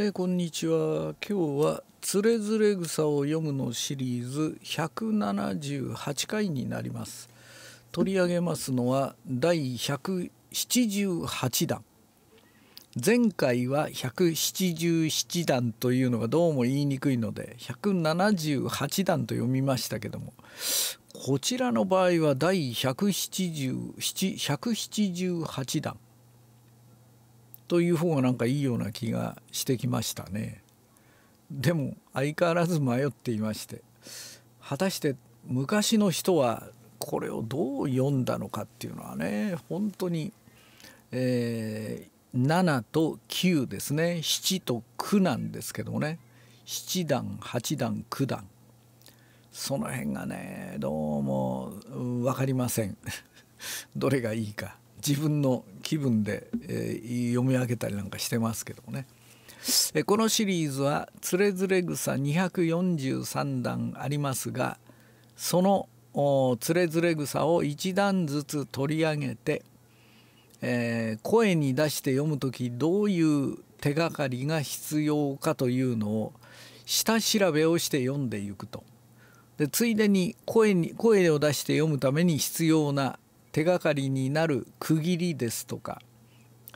えー、こんにちは今日は「つれづれ草を読む」のシリーズ178回になります取り上げますのは第178弾前回は177弾というのがどうも言いにくいので178弾と読みましたけどもこちらの場合は第177178弾という方がなんかいいような気がしてきましたね。でも相変わらず迷っていまして果たして昔の人はこれをどう読んだのかっていうのはね本当に、えー、7と9ですね7と9なんですけどもね7段8段9段その辺がねどうも分かりません どれがいいか自分の気分で、えー、読み上げたりなんかしてますけどもね。えこのシリーズは「つれづれ草243段」ありますがそのつれづれ草を1段ずつ取り上げて、えー、声に出して読む時どういう手がかりが必要かというのを下調べをして読んでいくと。でついでに声に声を出して読むために必要な手がかりになる区切りですとか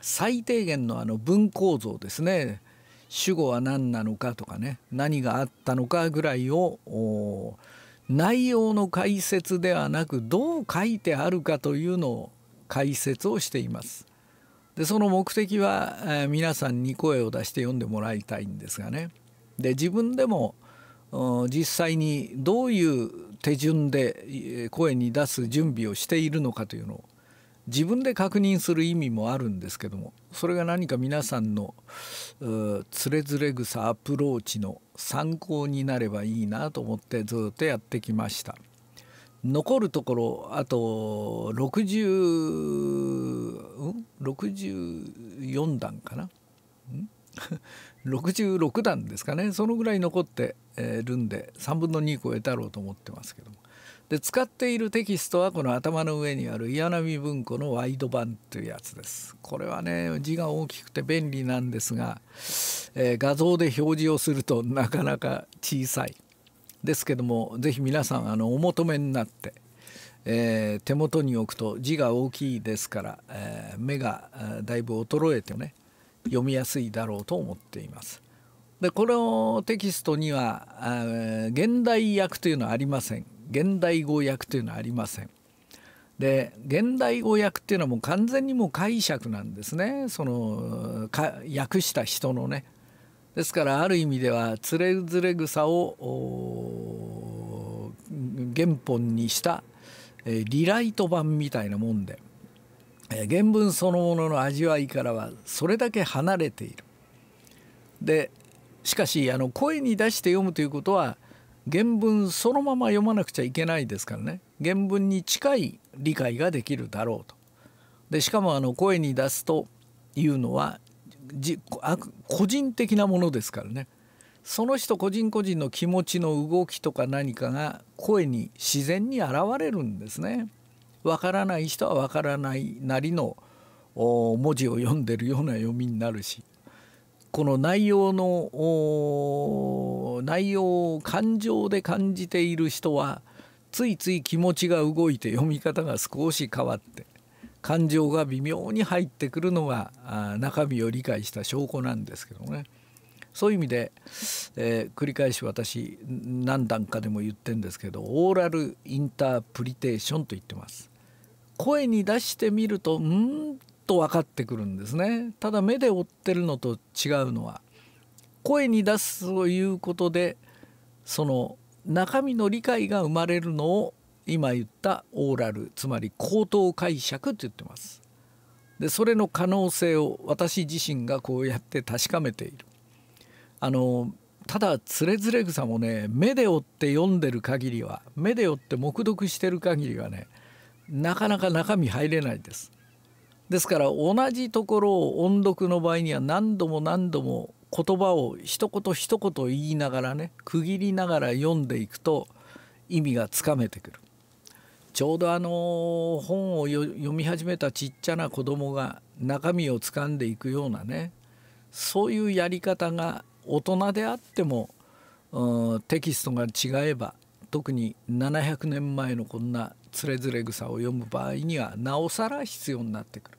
最低限のあの文構造ですね主語は何なのかとかね何があったのかぐらいを内容の解説ではなくどう書いてあるかというのを解説をしています。でその目的は、えー、皆さんに声を出して読んでもらいたいんですがねで自分でも実際にどういう手順で声に出す準備をしているのかというのを自分で確認する意味もあるんですけどもそれが何か皆さんのつれづれ草アプローチの参考になればいいなと思ってずっとやってきました。残るところあと60、うん、64段かな、66段ですかねそのぐらい残ってるんで3分の2超えたろうと思ってますけどもで使っているテキストはこの頭の上にある岩波文庫のワイド版というやつですこれはね字が大きくて便利なんですが、えー、画像で表示をするとなかなか小さいですけども是非皆さんあのお求めになって、えー、手元に置くと字が大きいですから、えー、目がだいぶ衰えてね読みやすいだろうと思っています。でこのテキストには現代訳というのはありません現代語訳というのはありません。で現代語訳っていうのはもう完全にもう解釈なんですねそのか訳した人のね。ですからある意味ではつれづれ草を原本にしたえリライト版みたいなもんで原文そのものの味わいからはそれだけ離れている。でしかしあの声に出して読むということは原文そのまま読まなくちゃいけないですからね原文に近い理解ができるだろうと。でしかもあの声に出すというのは個人的なものですからねその人個人個人の気持ちの動きとか何かが声に自然に現れるんですね。わからない人はわからないなりの文字を読んでるような読みになるしこの内容の内容を感情で感じている人はついつい気持ちが動いて読み方が少し変わって感情が微妙に入ってくるのが中身を理解した証拠なんですけどね。そういう意味で、えー、繰り返し私何段かでも言ってんですけどオーラルインタープリテーションと言ってます声に出してみるとうんと分かってくるんですねただ目で追ってるのと違うのは声に出すということでその中身の理解が生まれるのを今言ったオーラルつまり口頭解釈って言ってますでそれの可能性を私自身がこうやって確かめているあのただつれづれ草もね目で追って読んでる限りは目で追って黙読してる限りはねなかなか中身入れないです。ですから同じところを音読の場合には何度も何度も言葉を一言一言言いながらね区切りながら読んでいくと意味がつかめてくる。ちょうどあの本を読み始めたちっちゃな子供が中身をつかんでいくようなねそういうやり方が大人であっても、テキストが違えば特に700年前のこんなつれづれ草を読む場合にはなおさら必要になってくる。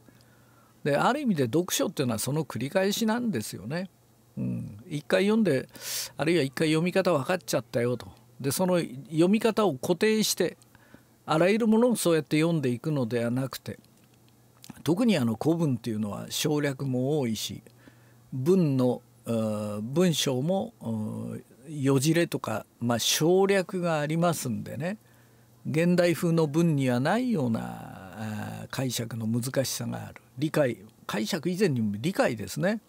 である意味で読書っていうのはその繰り返しなんですよね。うん、一回読んであるいは一回読み方分かっちゃったよとでその読み方を固定してあらゆるものをそうやって読んでいくのではなくて特にあの古文っていうのは省略も多いし文の文章もよじれとか、まあ、省略がありますんでね現代風の文にはないようなあ解釈の難しさがある理解解釈以前にも理解ですね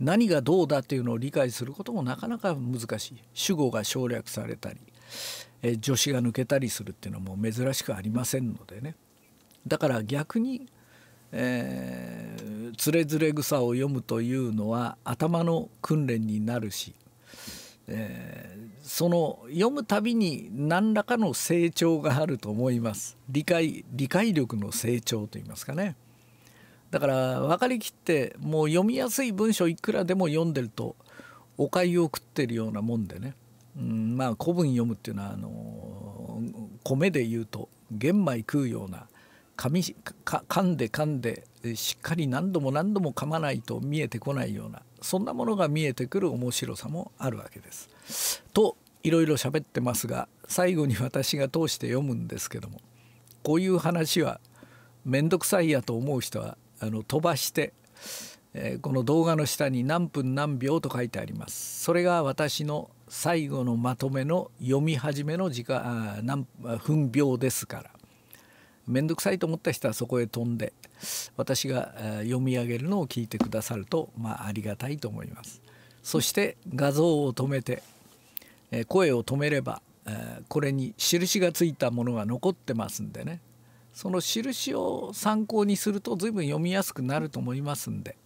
何がどうだっていうのを理解することもなかなか難しい主語が省略されたり、え助詞が抜けたりするっていうのも珍しくありませんのでねだから逆にえー、つれづれ草を読むというのは頭の訓練になるしえー、その読むたびに何らかの成長があると思います理解理解力の成長といいますかねだから分かりきってもう読みやすい文章いくらでも読んでるとお粥を食ってるようなもんでね、うん、まあ古文読むっていうのはあの米で言うと玄米食うような噛か噛んで噛んでしっかり何度も何度も噛まないと見えてこないようなそんなものが見えてくる面白さもあるわけです。といろいろ喋ってますが最後に私が通して読むんですけどもこういう話は面倒くさいやと思う人はあの飛ばして、えー、この動画の下に何分何秒と書いてあります。それが私の最後のまとめの読み始めの時間あ何分秒ですから。面倒くさいと思った人はそこへ飛んで私が読み上げるのを聞いてくださると、まあ、ありがたいと思います。そして画像を止めて声を止めればこれに印がついたものが残ってますんでねその印を参考にすると随分読みやすくなると思いますんで、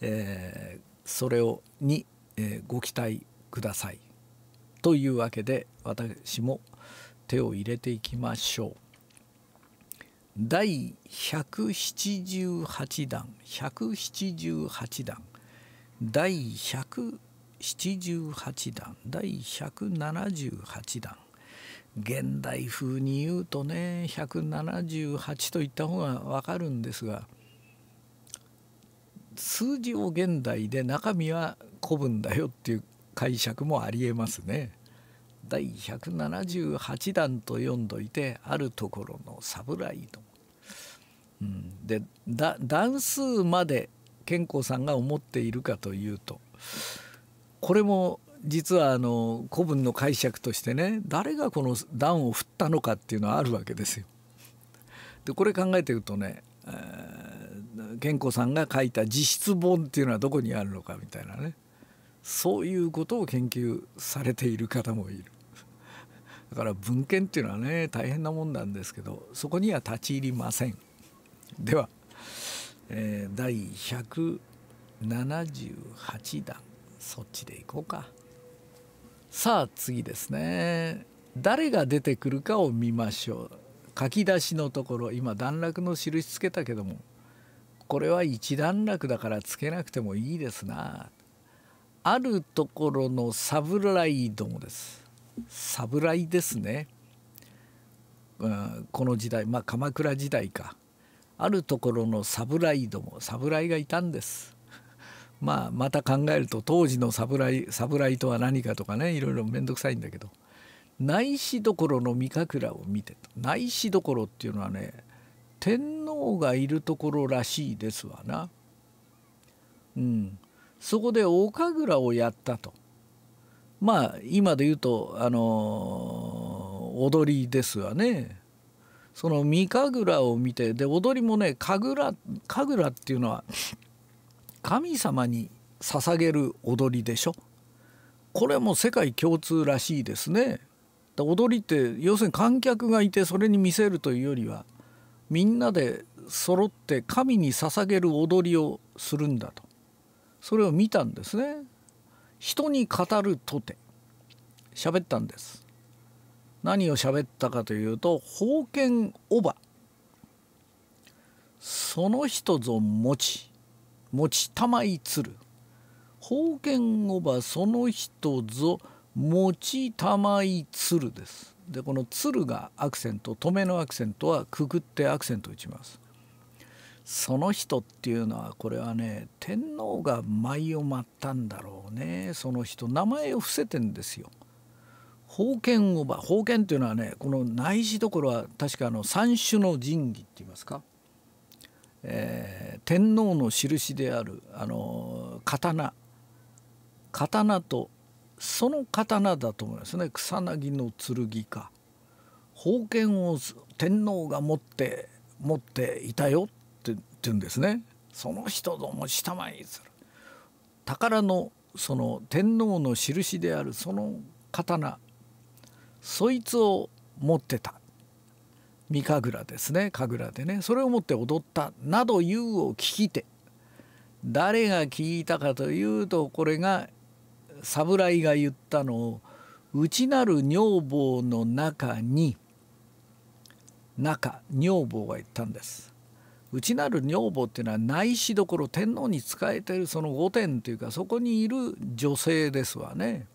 えー、それをに、えー、ご期待ください。というわけで私も手を入れていきましょう。第178弾178弾第178弾第178弾現代風に言うとね178と言った方が分かるんですが数字を現代で中身は古文だよっていう解釈もありえますね。第178弾と読んどいてあるところの侍の。うん、で段数まで健康さんが思っているかというとこれも実はあの古文の解釈としてね誰がこの段を振ったのかっていうのはあるわけですよ。でこれ考えてるとね、えー、健康さんが書いた自筆本っていうのはどこにあるのかみたいなねそういうことを研究されている方もいる。だから文献っていうのはね大変なもんなんですけどそこには立ち入りませんでは、えー、第178弾そっちでいこうかさあ次ですね誰が出てくるかを見ましょう書き出しのところ今段落の印つけたけどもこれは一段落だからつけなくてもいいですなあるところのサブライドもです侍ですね、うん、この時代まあ鎌倉時代かあるところの侍ども侍がいたんです。まあまた考えると当時の侍侍とは何かとかねいろいろ面倒くさいんだけど内史どころの三倉を見てと内史どころっていうのはね天皇がいるところらしいですわな。うん、そこで岡倉をやったと。まあ今で言うとあの踊りですわね。その御神楽を見てで踊りもね神楽神楽っていうのは神様に捧げる踊りでしょこれも世界共通らしいですね。踊りって要するに観客がいてそれに見せるというよりはみんなで揃って神に捧げる踊りをするんだとそれを見たんですね。人に語るとて喋ったんです何を喋ったかというと封建おばその人ぞ持ち持ちたまいつる封建おばその人ぞ持ちたまいつるですでこの「つる」がアクセント「止め」のアクセントはくくってアクセント打ちます。その人っていうのはこれはね天皇が舞を舞ったんだろうねその人名前を伏せてんですよ。宝剣おば宝剣っていうのはねこの内侍どころは確かあの三種の神器って言いますか、えー、天皇の印であるあの刀刀とその刀だと思いますね草薙の剣か宝剣を天皇が持って持っていたよっ言うんですねその人ども下参にする宝のその天皇の印であるその刀そいつを持ってた三神楽ですね神楽でねそれを持って踊ったなど言うを聞きて誰が聞いたかというとこれが侍が言ったのを内なる女房の中に中女房が言ったんです。内なる女房っていうのは内しどころ天皇に仕えてるその御殿というかそこにいる女性ですわね。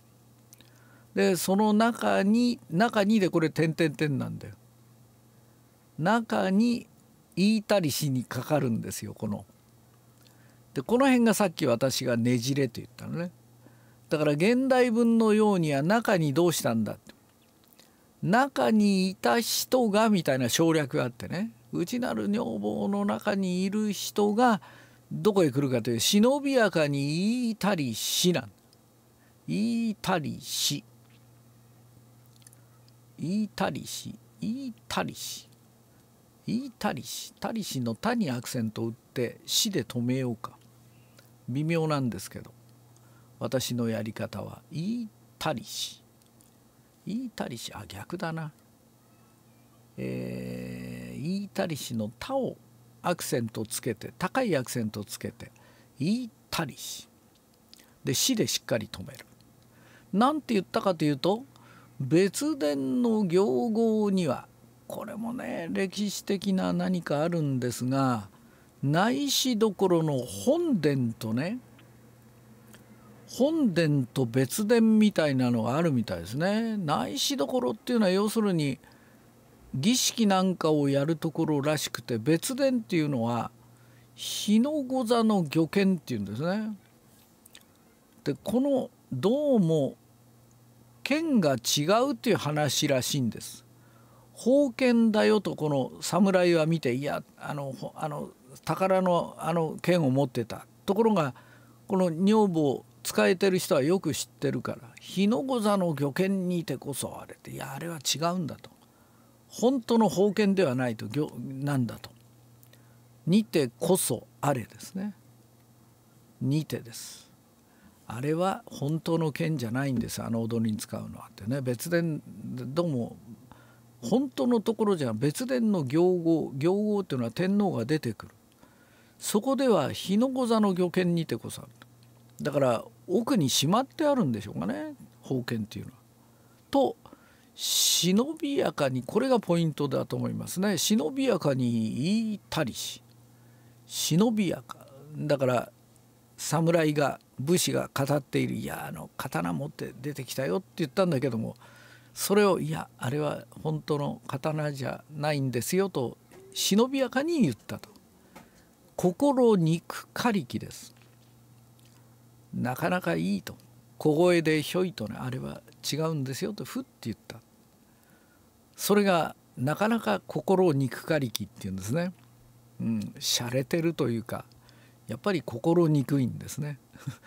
でその中に中にでこれ点々点なんだよ。中に言いたりしにかかるんですよこの。でこの辺がさっき私がねじれと言ったのね。だから現代文のようには中にどうしたんだって。中にいた人がみたいな省略があってね。内なる女房の中にいる人がどこへ来るかという忍びやかに言いたりしなん言いたりし言いたりし言いたりし言いたりしたりしの「た」にアクセントを打って「し」で止めようか微妙なんですけど私のやり方は「言いたりし」言いたりしあ逆だなえー言いたりしの「た」をアクセントつけて高いアクセントつけて「言いたりし」で「し」でしっかり止める。なんて言ったかというと別伝の行号にはこれもね歴史的な何かあるんですが内しどころの本殿とね本殿と別殿みたいなのがあるみたいですね。内しどころっていうのは要するに儀式なんかをやるところらしくて別殿っていうのは日の御座の御見っていうんですね。でこのどうも剣が違うていう話らしいんです。宝剣だよとこの侍は見ていやあのあの宝のあの剣を持ってたところがこの女房使えてる人はよく知ってるから「日の御座の御剣にいてこそあれ」って「いやあれは違うんだ」と。本当の封建ではないとなんだと。にてこそあれですね。にてです。あれは本当の剣じゃないんですあの踊りに使うのはってね別伝どうも本当のところじゃ別伝の行号行号っていうのは天皇が出てくるそこでは日の御座の御剣にてこそあるだから奥にしまってあるんでしょうかね封建っていうのは。と忍びやかにこれがポイントだと思いますね忍びやかに言いたりし忍びやかだから侍が武士が語っている「いやあの刀持って出てきたよ」って言ったんだけどもそれを「いやあれは本当の刀じゃないんですよ」と忍びやかに言ったと。心憎かりきですなかなかいいと小声でひょいとねあれは違うんですよとふって言ったそれがなかなか心を憎かりきっていうんですね。うん、洒落てるというかやっぱり心憎いんですね。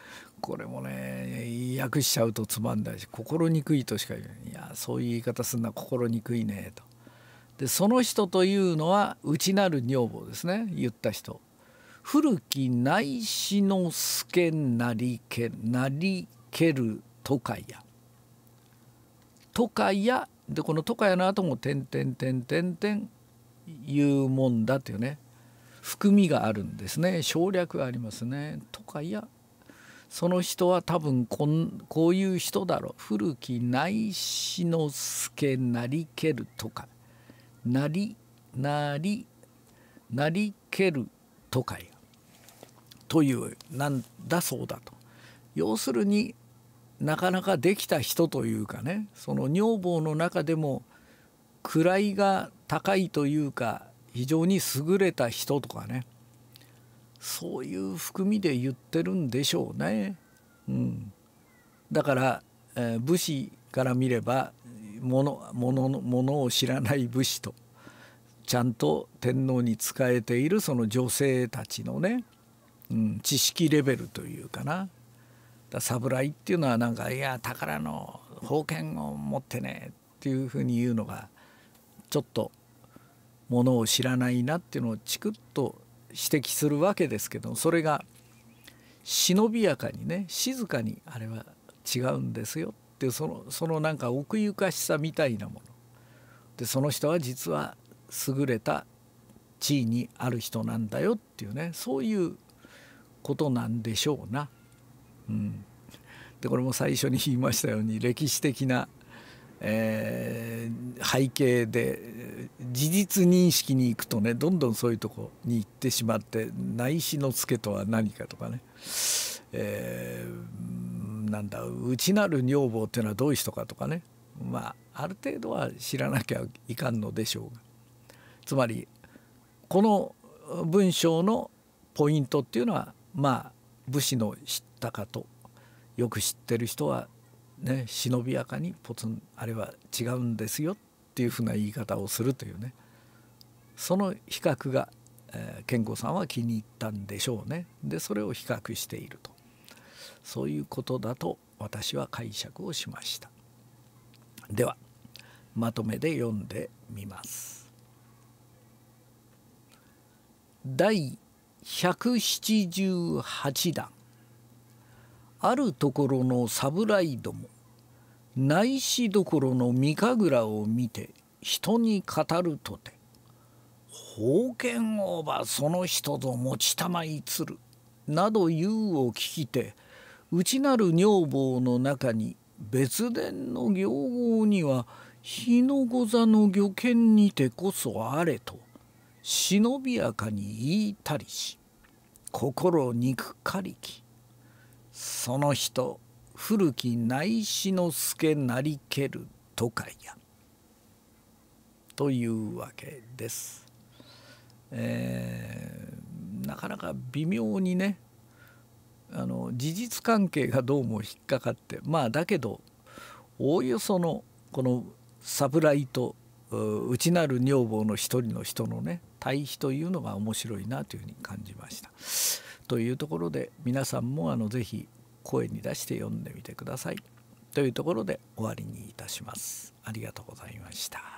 これもね訳しちゃうとつまんないし心憎いとしか言ういやそういう言い方すんな心憎いねと。でその人というのは内なる女房ですね言った人。古き内志の助なりけなりけるとかや。とかやでこの「とかやな」とも「点点点点点」いうもんだというね含みがあるんですね省略がありますね。とかいやその人は多分こんこういう人だろう古き内志の助なりけるとかなりなりなりけるとかいというなんだそうだと。要するになかなかできた人というかねその女房の中でも位が高いというか非常に優れた人とかねそういう含みで言ってるんでしょうね。うん、だから、えー、武士から見ればものものものを知らない武士とちゃんと天皇に仕えているその女性たちのね、うん、知識レベルというかなだ侍っていうのはなんかいや宝の宝剣を持ってねっていうふうに言うのがちょっとものを知らないなっていうのをチクッと指摘するわけですけどそれが忍びやかにね静かにあれは違うんですよってそのそのなんか奥ゆかしさみたいなものでその人は実は優れた地位にある人なんだよっていうねそういうことなんでしょうな。うん、でこれも最初に言いましたように歴史的な、えー、背景で事実認識に行くとねどんどんそういうとこに行ってしまって内視のけとは何かとかね、えー、なんだ内なる女房っていうのはどういう人かとかねまあある程度は知らなきゃいかんのでしょうがつまりこの文章のポイントっていうのはまあ武士の知っったかとよく知ってる人はね忍びやかにポツンあれは違うんですよっていうふうな言い方をするというねその比較が、えー、健吾さんは気に入ったんでしょうねでそれを比較しているとそういうことだと私は解釈をしましたではまとめで読んでみます第178弾あるところの侍ども内視どころの御神楽を見て人に語るとて宝剣おばその人ぞ持ちたまいつるなど言うを聞きて内なる女房の中に別伝の行号には日の御座の御剣にてこそあれと忍びやかに言いたりし心憎かりきその人古き内志之助なりけるとかや」というわけです。えー、なかなか微妙にねあの事実関係がどうも引っかかってまあだけどおおよそのこのサプライと内なる女房の一人の人のね対比というのが面白いなというふうに感じました。というところで皆さんもあのぜひ声に出して読んでみてくださいというところで終わりにいたします。ありがとうございました。